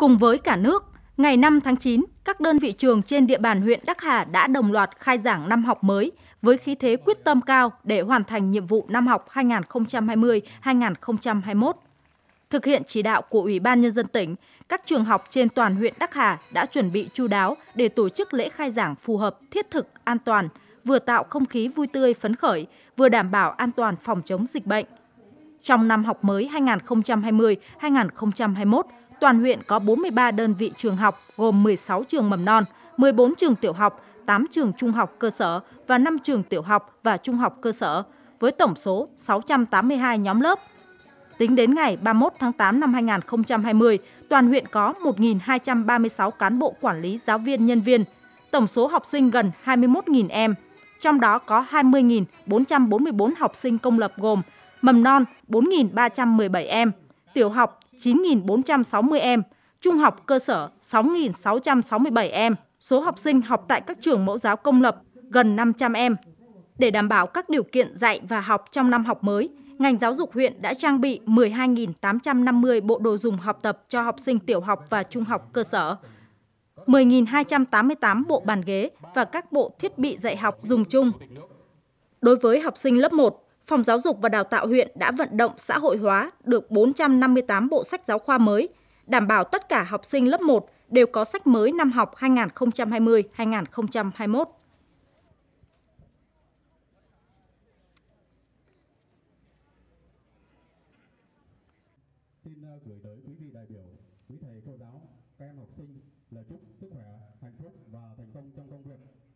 Cùng với cả nước, ngày 5 tháng 9, các đơn vị trường trên địa bàn huyện Đắc Hà đã đồng loạt khai giảng năm học mới với khí thế quyết tâm cao để hoàn thành nhiệm vụ năm học 2020-2021. Thực hiện chỉ đạo của Ủy ban Nhân dân tỉnh, các trường học trên toàn huyện Đắc Hà đã chuẩn bị chu đáo để tổ chức lễ khai giảng phù hợp, thiết thực, an toàn, vừa tạo không khí vui tươi phấn khởi, vừa đảm bảo an toàn phòng chống dịch bệnh. Trong năm học mới 2020-2021, toàn huyện có 43 đơn vị trường học gồm 16 trường mầm non, 14 trường tiểu học, 8 trường trung học cơ sở và 5 trường tiểu học và trung học cơ sở, với tổng số 682 nhóm lớp. Tính đến ngày 31 tháng 8 năm 2020, toàn huyện có 1.236 cán bộ quản lý giáo viên nhân viên, tổng số học sinh gần 21.000 em, trong đó có 20.444 học sinh công lập gồm mầm non 4.317 em, tiểu học 9.460 em, trung học cơ sở 6.667 em. Số học sinh học tại các trường mẫu giáo công lập gần 500 em. Để đảm bảo các điều kiện dạy và học trong năm học mới, ngành giáo dục huyện đã trang bị 12.850 bộ đồ dùng học tập cho học sinh tiểu học và trung học cơ sở, 10.288 bộ bàn ghế và các bộ thiết bị dạy học dùng chung. Đối với học sinh lớp 1, Phòng Giáo dục và Đào tạo huyện đã vận động xã hội hóa được 458 bộ sách giáo khoa mới, đảm bảo tất cả học sinh lớp 1 đều có sách mới năm học 2020-2021. Xin ờ, gửi tới quý vị đại biểu, quý thầy cô giáo, các em học sinh lời chúc sức khỏe, hạnh phúc và thành công trong công việc.